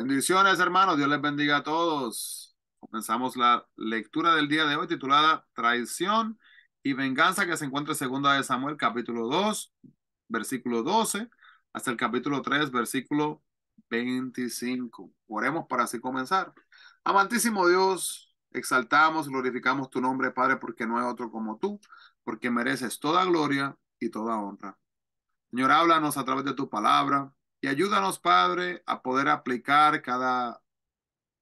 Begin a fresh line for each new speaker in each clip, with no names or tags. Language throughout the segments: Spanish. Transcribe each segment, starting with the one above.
Bendiciones, hermanos. Dios les bendiga a todos. Comenzamos la lectura del día de hoy titulada Traición y Venganza que se encuentra en segunda de Samuel, capítulo 2, versículo 12, hasta el capítulo 3, versículo 25. Oremos para así comenzar. Amantísimo Dios, exaltamos, glorificamos tu nombre, Padre, porque no hay otro como tú, porque mereces toda gloria y toda honra. Señor, háblanos a través de tu palabra, y ayúdanos, Padre, a poder aplicar cada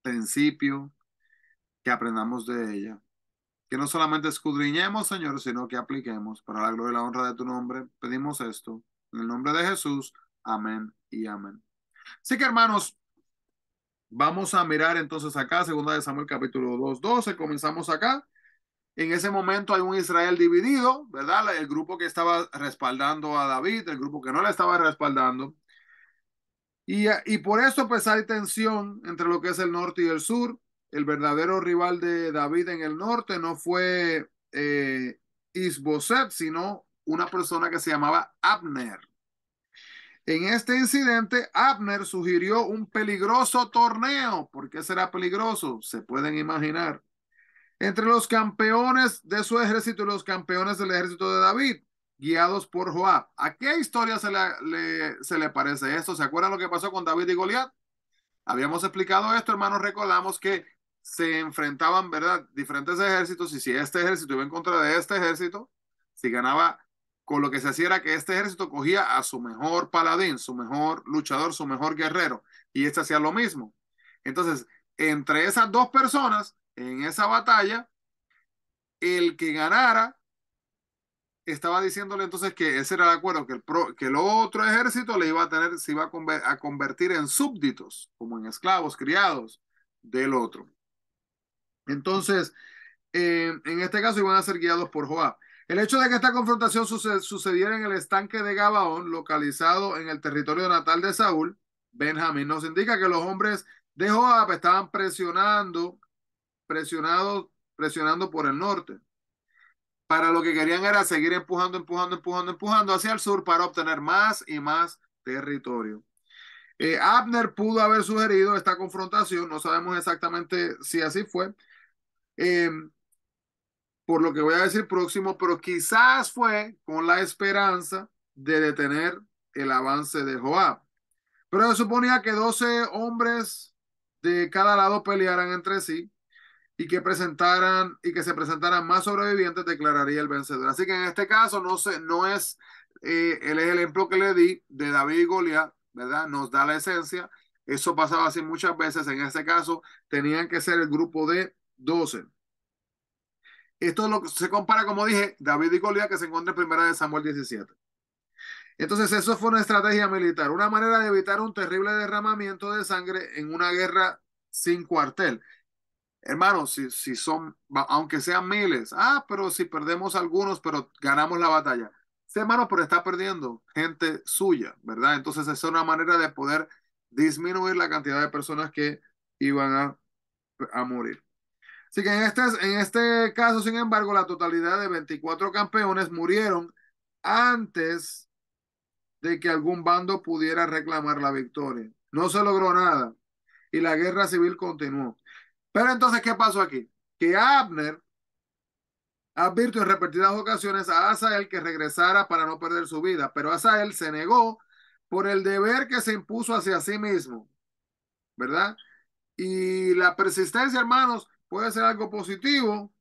principio que aprendamos de ella. Que no solamente escudriñemos, Señor, sino que apliquemos para la gloria y la honra de tu nombre. Pedimos esto en el nombre de Jesús. Amén y amén. Así que, hermanos, vamos a mirar entonces acá, segunda de Samuel capítulo 2, 12. Comenzamos acá. En ese momento hay un Israel dividido, ¿verdad? El grupo que estaba respaldando a David, el grupo que no le estaba respaldando. Y, por eso pues hay tensión entre lo que es el norte y el sur. El verdadero rival de David en el norte no fue eh, Isboset, sino una persona que se llamaba Abner. En este incidente, Abner sugirió un peligroso torneo. ¿Por qué será peligroso? Se pueden imaginar. Entre los campeones de su ejército y los campeones del ejército de David, guiados por Joab. ¿A qué historia se le, se le parece esto? ¿Se acuerdan lo que pasó con David y Goliat? Habíamos explicado esto, hermanos, recordamos que se enfrentaban, ¿verdad? Diferentes ejércitos y si este ejército iba en contra de este ejército, si ganaba, con lo que se hacía era que este ejército cogía a su mejor paladín, su mejor luchador, su mejor guerrero, y este hacía lo mismo. Entonces, entre esas dos personas, en esa batalla, el que ganara estaba diciéndole entonces que ese era el acuerdo, que el, que otro ejército le iba a tener, se iba a, convertir en súbditos, como en esclavos, criados del otro. Entonces, eh, en este caso iban a ser guiados por Joab. El hecho de que esta confrontación sucediera en el estanque de Gabaón, localizado en el territorio natal de Saúl, Benjamín, nos indica que los hombres de Joab estaban presionando, presionados, presionando por el norte para lo que querían era seguir empujando, empujando, empujando, empujando hacia el sur para obtener más y más territorio. Eh, Abner pudo haber sugerido esta confrontación, no sabemos exactamente si así fue, em, por lo que voy a decir próximo, pero quizás fue con la esperanza de detener el avance de Joab. Pero se suponía que 12 hombres de cada lado pelearan entre sí y que presentaran y que se presentaran más sobrevivientes declararía el vencedor. Así que en este caso no no es eh, el ejemplo que le di de David y Goliat, ¿verdad? Nos da la esencia. Eso pasaba así muchas veces. En este caso tenían que ser el grupo de 12. Esto lo se compara, como dije, David y Goliat que se encuentra en primera de Samuel 17. Entonces, eso fue una estrategia militar, una manera de evitar un terrible derramamiento de sangre en una guerra sin cuartel. Hermanos, si, si son, aunque sean miles, ah, pero si perdemos algunos, pero ganamos la batalla. Sí, hermano, pero está perdiendo gente suya, ¿verdad? Entonces, es una manera de poder disminuir la cantidad de personas que iban a, morir. Así que en este, en este caso, sin embargo, la totalidad de 24 campeones murieron antes de que algún bando pudiera reclamar la victoria. No se logró nada y la guerra civil continuó. Pero entonces, ¿qué pasó aquí? Que Abner advirtió en repetidas ocasiones a Asael que regresara para no perder su vida, pero Asael se negó por el deber que se impuso hacia sí mismo, ¿verdad? Y la persistencia, hermanos, puede ser algo positivo,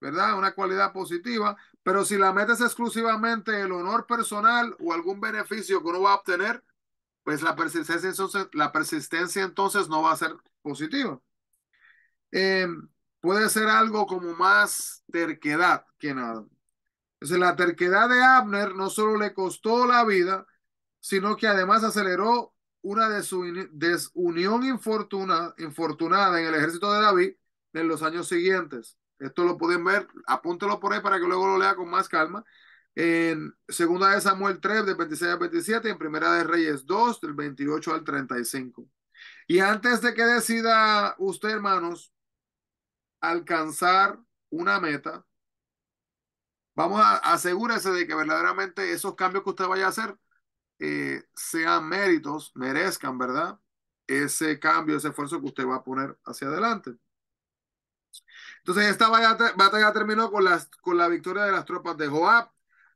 ¿verdad? Una cualidad positiva, pero si la metes exclusivamente el honor personal o algún beneficio que uno va a obtener, pues la persistencia, la persistencia entonces no va a ser positiva. Eh, puede ser algo como más terquedad que nada. Entonces, la terquedad de Abner no solo le costó la vida, sino que además aceleró una de desunión infortunada en el ejército de David en los años siguientes. Esto lo pueden ver, apúntelo por ahí para que luego lo lea con más calma. En Segunda de Samuel 3, del 26 al 27, y en Primera de Reyes 2, del 28 al 35. Y antes de que decida usted, hermanos, alcanzar una meta, vamos a asegúrese de que verdaderamente esos cambios que usted vaya a hacer eh, sean méritos, merezcan, ¿verdad? Ese cambio, ese esfuerzo que usted va a poner hacia adelante. Entonces, esta batalla terminó con, con la victoria de las tropas de Joab,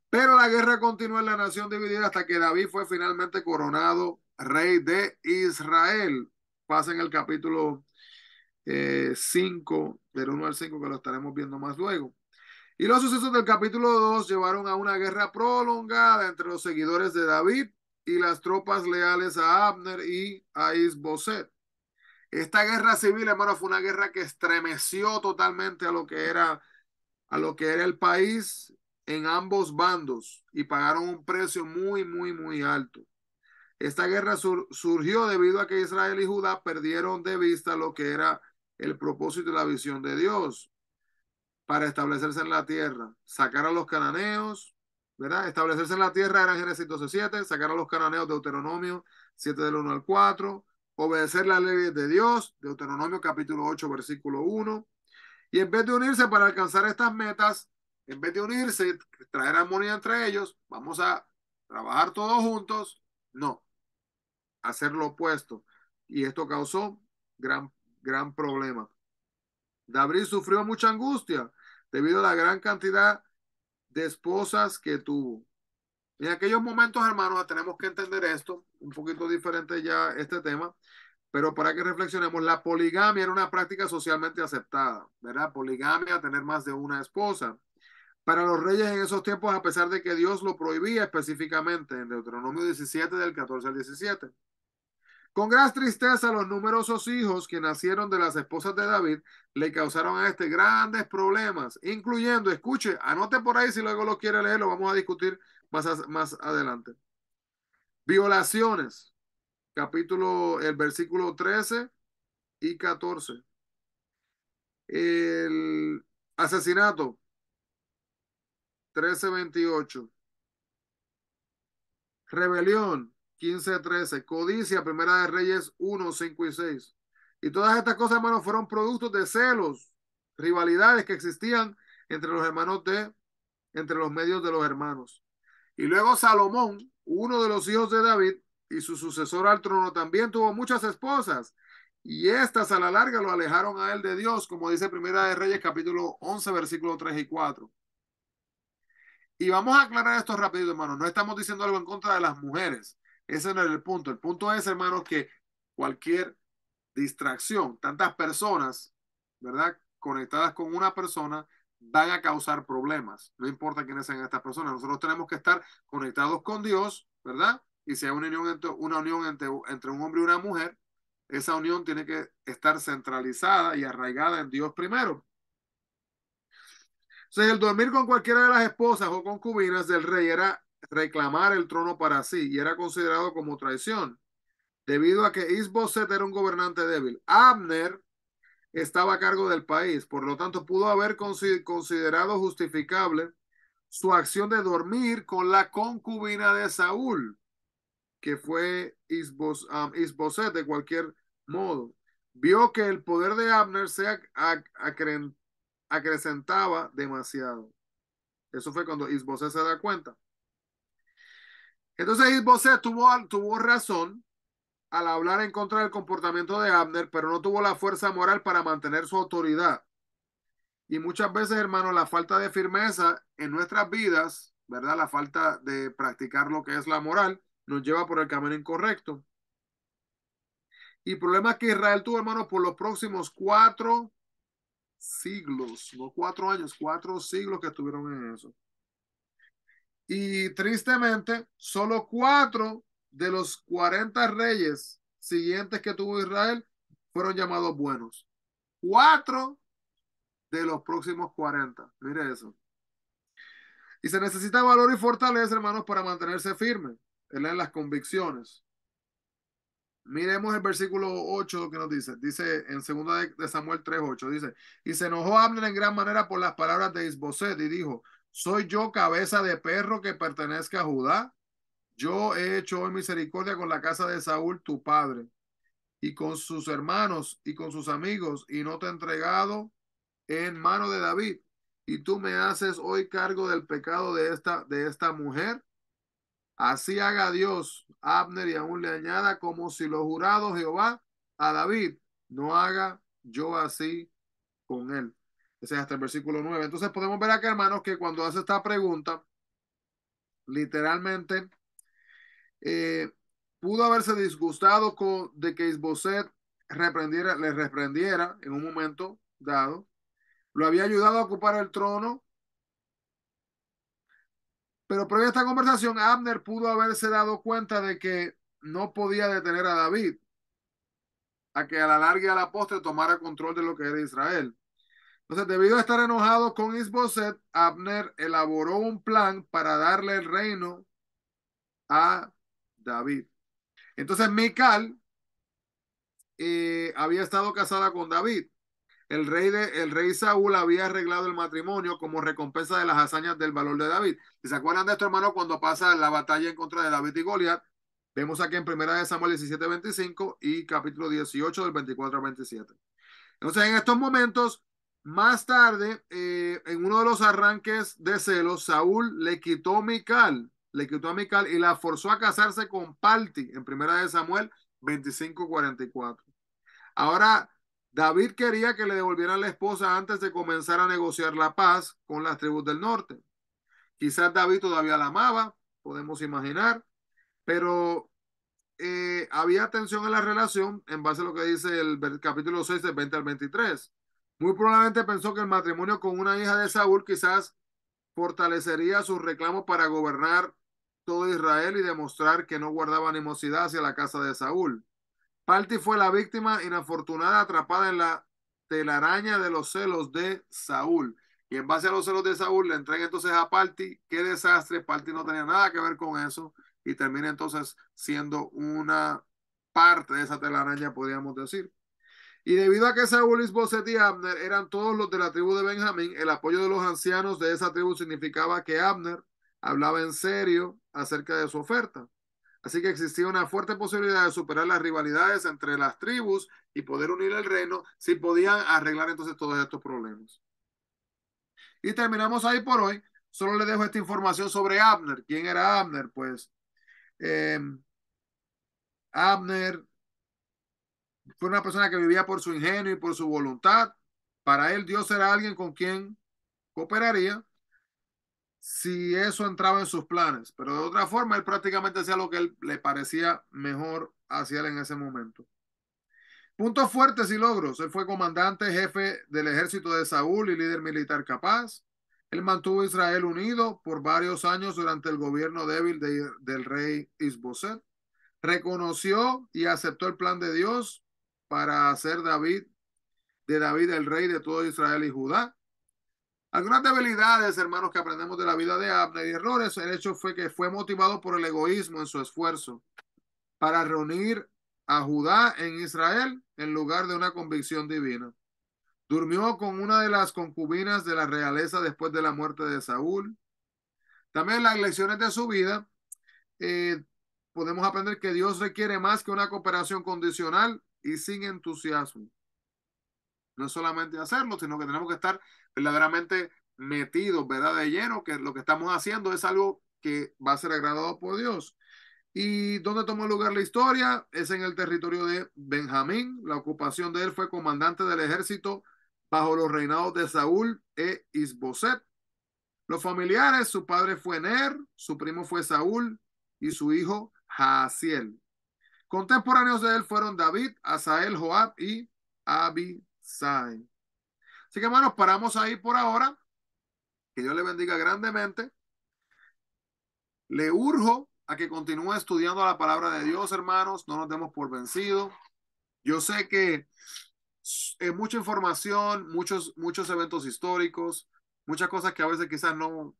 pero la guerra continuó en la nación dividida hasta que David fue finalmente coronado rey de Israel. Pasa en el capítulo 5, eh, del 1 al 5, que lo estaremos viendo más luego. Y los sucesos del capítulo 2 llevaron a una guerra prolongada entre los seguidores de David y las tropas leales a Abner y a Isboset. Esta guerra civil, hermano, fue una guerra que estremeció totalmente a lo que era, a lo que era el país en ambos bandos y pagaron un precio muy, muy, muy alto. Esta guerra surgió debido a que Israel y Judá perdieron de vista lo que era el propósito y la visión de Dios para establecerse en la tierra, sacar a los cananeos, ¿verdad? Establecerse en la tierra era en Génesis 12.7, sacar a los cananeos Deuteronomio 7 del 1 al 4, obedecer las leyes de Dios, Deuteronomio capítulo 8, versículo 1. Y en vez de unirse para alcanzar estas metas, en vez de unirse, traer armonía entre ellos, vamos a trabajar todos juntos, no, hacer lo opuesto. Y esto causó gran gran problema. David sufrió mucha angustia debido a la gran cantidad de esposas que tuvo. En aquellos momentos, hermanos, tenemos que entender esto, un poquito diferente ya este tema, pero para que reflexionemos, la poligamia era una práctica socialmente aceptada, ¿verdad? Poligamia, tener más de una esposa. Para los reyes en esos tiempos, a pesar de que Dios lo prohibía específicamente en Deuteronomio 17 del 14 al 17. Con gran tristeza, los numerosos hijos que nacieron de las esposas de David le causaron a este grandes problemas, incluyendo, escuche, anote por ahí si luego lo quiere leer, lo vamos a discutir más, más adelante. Violaciones, capítulo, el versículo 13 y 14. El asesinato, 13, 28. Rebelión, 13 Codicia, Primera de Reyes 1, 5 y 6. Y todas estas cosas, hermanos, fueron productos de celos, rivalidades que existían entre los hermanos de, entre los medios de los hermanos. Y luego Salomón, uno de los hijos de David y su sucesor al trono, también tuvo muchas esposas. Y estas a la larga lo alejaron a él de Dios, como dice Primera de Reyes capítulo 11, versículo 3 y 4. Y vamos a aclarar esto rápido, hermanos. No estamos diciendo algo en contra de las mujeres. Ese no era el punto. El punto es, hermanos, que cualquier distracción, tantas personas, ¿verdad? Conectadas con una persona, van a causar problemas. No importa quiénes sean estas personas. Nosotros tenemos que estar conectados con Dios, ¿verdad? Y si hay una unión entre, una unión entre, entre un hombre y una mujer, esa unión tiene que estar centralizada y arraigada en Dios primero. O sea, el dormir con cualquiera de las esposas o concubinas del rey era reclamar el trono para sí y era considerado como traición, debido a que Isboset era un gobernante débil. Abner estaba a cargo del país, por lo tanto pudo haber considerado justificable su acción de dormir con la concubina de Saúl, que fue Isboset de cualquier modo. Vio que el poder de Abner se acrecentaba demasiado. Eso fue cuando Isboset se da cuenta. Entonces Isboset tuvo, tuvo razón al hablar en contra del comportamiento de Abner, pero no tuvo la fuerza moral para mantener su autoridad. Y muchas veces, hermano, la falta de firmeza en nuestras vidas, ¿verdad? La falta de practicar lo que es la moral nos lleva por el camino incorrecto. Y problema que Israel tuvo, hermano, por los próximos cuatro siglos, no cuatro años, cuatro siglos que estuvieron en eso. Y tristemente, solo cuatro de los 40 reyes siguientes que tuvo Israel fueron llamados buenos. Cuatro de los próximos 40. Mire eso. Y se necesita valor y fortaleza, hermanos, para mantenerse firme en las convicciones. Miremos el versículo 8 que nos dice. Dice en 2 de, Samuel 38 Dice, y se enojó Abner en gran manera por las palabras de Isboset y dijo, ¿Soy yo cabeza de perro que pertenezca a Judá? Yo he hecho hoy misericordia con la casa de Saúl, tu padre, y con sus hermanos y con sus amigos, y no te he entregado en mano de David. Y tú me haces hoy cargo del pecado de esta, de esta mujer. Así haga Dios, Abner, y aún le añada como si lo jurado Jehová a David. No haga yo así con él. Ese es hasta el versículo 9. Entonces podemos ver acá, hermanos, que cuando hace esta pregunta, literalmente, eh, pudo haberse disgustado con, de que Isboset reprendiera, le reprendiera en un momento dado. Lo había ayudado a ocupar el trono. Pero previo a esta conversación, Abner pudo haberse dado cuenta de que no podía detener a David a que a la larga y a la postre tomara control de lo que era Israel. Entonces, debido a estar enojado con Isboset, Abner elaboró un plan para darle el reino a David. Entonces, Mical eh, había estado casada con David. El rey, de, el rey Saúl había arreglado el matrimonio como recompensa de las hazañas del valor de David. ¿Se acuerdan de esto, hermano? Cuando pasa la batalla en contra de David y Goliat, vemos aquí en 1 Samuel 17, 25 y capítulo 18 del 24 al 27. Entonces, en estos momentos, más tarde, eh, en uno de los arranques de celos, Saúl le quitó Mical, le quitó a Mical y la forzó a casarse con Palti en primera de Samuel 25:44. Ahora, David quería que le devolvieran la esposa antes de comenzar a negociar la paz con las tribus del norte. Quizás David todavía la amaba, podemos imaginar, pero eh, había tensión en la relación en base a lo que dice el capítulo 6 de 20 al 23. Muy probablemente pensó que el matrimonio con una hija de Saúl quizás fortalecería sus reclamos para gobernar todo Israel y demostrar que no guardaba animosidad hacia la casa de Saúl. Palti fue la víctima inafortunada atrapada en la telaraña de los celos de Saúl. Y en base a los celos de Saúl le entrega entonces a Palti. Qué desastre, Palti no tenía nada que ver con eso y termina entonces siendo una parte de esa telaraña, podríamos decir. Y debido a que y Bosset y Abner eran todos los de la tribu de Benjamín, el apoyo de los ancianos de esa tribu significaba que Abner hablaba en serio acerca de su oferta. Así que existía una fuerte posibilidad de superar las rivalidades entre las tribus y poder unir el reino si podían arreglar entonces todos estos problemas. Y terminamos ahí por hoy. Solo les dejo esta información sobre Abner. ¿Quién era Abner? Pues eh, Abner fue una persona que vivía por su ingenio y por su voluntad. Para él Dios era alguien con quien cooperaría si eso entraba en sus planes. Pero de otra forma, él prácticamente hacía lo que le parecía mejor hacia él en ese momento. Puntos fuertes y logros. Él fue comandante, jefe del ejército de Saúl y líder militar capaz. Él mantuvo a Israel unido por varios años durante el gobierno débil del rey Isboset. Reconoció y aceptó el plan de Dios para hacer David, de David el rey de todo Israel y Judá. Algunas debilidades, hermanos, que aprendemos de la vida de Abner y errores, el hecho fue que fue motivado por el egoísmo en su esfuerzo para reunir a Judá en Israel en lugar de una convicción divina. Durmió con una de las concubinas de la realeza después de la muerte de Saúl. También las lecciones de su vida, eh, podemos aprender que Dios requiere más que una cooperación condicional y sin entusiasmo. No es solamente hacerlo, sino que tenemos que estar verdaderamente metidos, ¿verdad? De lleno, que lo que estamos haciendo es algo que va a ser agradado por Dios. ¿Y dónde tomó lugar la historia? Es en el territorio de Benjamín. La ocupación de él fue comandante del ejército bajo los reinados de Saúl e Isboset. Los familiares, su padre fue Ner, su primo fue Saúl y su hijo Jasiel. Contemporáneos de él fueron David, Asael, Joab y Abisai. Así que, hermanos, paramos ahí por ahora. Que Dios le bendiga grandemente. Le urjo a que continúe estudiando la palabra de Dios, hermanos. No nos demos por vencidos. Yo sé que es mucha información, muchos, muchos eventos históricos, muchas cosas que a veces quizás no,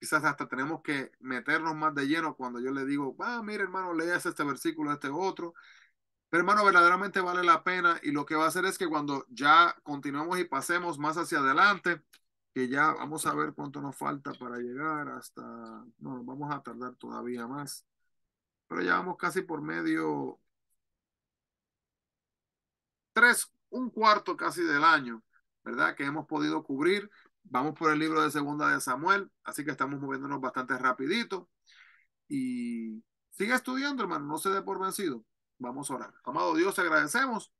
quizás hasta tenemos que meternos más de lleno cuando yo le digo, va, ah, mire, hermano, leas este versículo, este otro. Pero hermano, verdaderamente vale la pena y lo que va a hacer es que cuando ya continuemos y pasemos más hacia adelante, que ya vamos a ver cuánto nos falta para llegar hasta, no, vamos a tardar todavía más, pero ya vamos casi por medio, tres, un cuarto casi del año, ¿verdad? Que hemos podido cubrir Vamos por el libro de Segunda de Samuel, así que estamos moviéndonos bastante rapidito. Y sigue estudiando, hermano, no se dé por vencido. Vamos a orar. Amado Dios, agradecemos,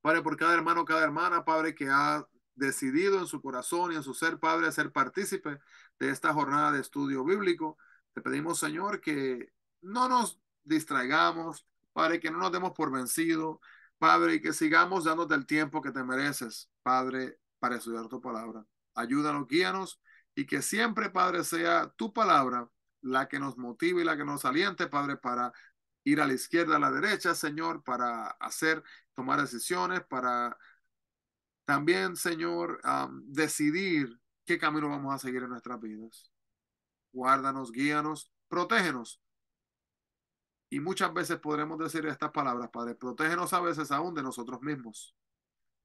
Padre, por cada hermano, cada hermana, Padre, que ha decidido en su corazón y en su ser, Padre, ser partícipe de esta jornada de estudio bíblico. Te pedimos, Señor, que no nos distraigamos, Padre, que no nos demos por vencido, Padre, y que sigamos dándote el tiempo que te mereces, Padre, para estudiar tu palabra. Ayúdanos, guíanos y que siempre, Padre, sea tu palabra la que nos motive y la que nos aliente, Padre, para ir a la izquierda, a la derecha, Señor, para hacer, tomar decisiones, para también, Señor, decidir qué camino vamos a seguir en nuestras vidas. Guárdanos, guíanos, protégenos. Y muchas veces podremos decir estas palabras, Padre, protégenos a veces aún de nosotros mismos.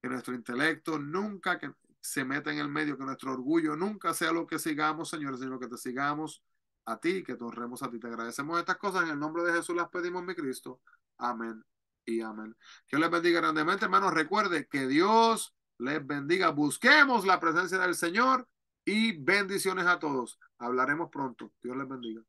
Que nuestro intelecto nunca, que se meta en el medio, que nuestro orgullo nunca sea lo que sigamos, Señor, sino que te sigamos a ti, que torremos a ti. Te agradecemos estas cosas. En el nombre de Jesús las pedimos, mi Cristo. Amén y amén. Dios les bendiga grandemente, hermanos. Recuerde que Dios les bendiga. Busquemos la presencia del Señor y bendiciones a todos. Hablaremos pronto. Dios les bendiga.